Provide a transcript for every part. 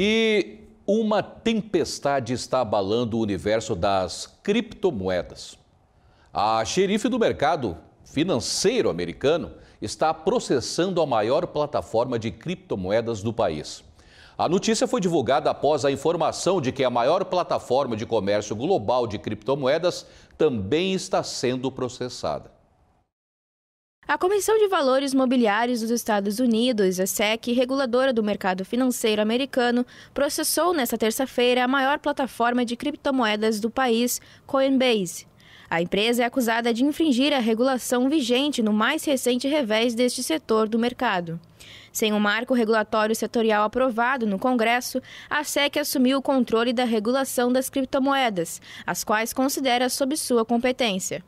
E uma tempestade está abalando o universo das criptomoedas. A xerife do mercado financeiro americano está processando a maior plataforma de criptomoedas do país. A notícia foi divulgada após a informação de que a maior plataforma de comércio global de criptomoedas também está sendo processada. A Comissão de Valores Mobiliários dos Estados Unidos, a SEC, reguladora do mercado financeiro americano, processou nesta terça-feira a maior plataforma de criptomoedas do país, Coinbase. A empresa é acusada de infringir a regulação vigente no mais recente revés deste setor do mercado. Sem um marco regulatório setorial aprovado no Congresso, a SEC assumiu o controle da regulação das criptomoedas, as quais considera sob sua competência.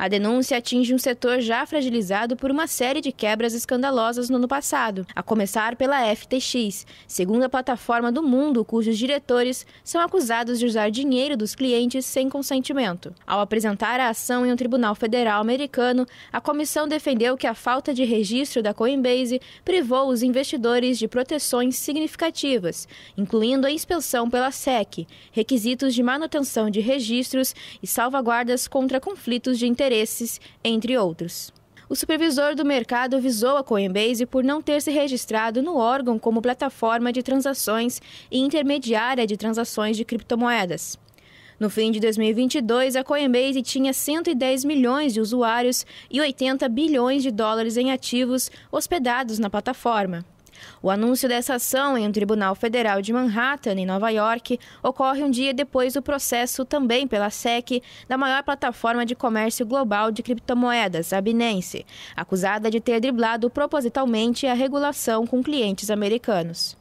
A denúncia atinge um setor já fragilizado por uma série de quebras escandalosas no ano passado, a começar pela FTX, segunda plataforma do mundo cujos diretores são acusados de usar dinheiro dos clientes sem consentimento. Ao apresentar a ação em um tribunal federal americano, a comissão defendeu que a falta de registro da Coinbase privou os investidores de proteções significativas, incluindo a inspeção pela SEC, requisitos de manutenção de registros e salvaguardas contra conflitos de interesse interesses, entre outros. O supervisor do mercado visou a Coinbase por não ter se registrado no órgão como plataforma de transações e intermediária de transações de criptomoedas. No fim de 2022, a Coinbase tinha 110 milhões de usuários e 80 bilhões de dólares em ativos hospedados na plataforma. O anúncio dessa ação em um tribunal federal de Manhattan, em Nova York, ocorre um dia depois do processo também pela SEC da maior plataforma de comércio global de criptomoedas, a Binance, acusada de ter driblado propositalmente a regulação com clientes americanos.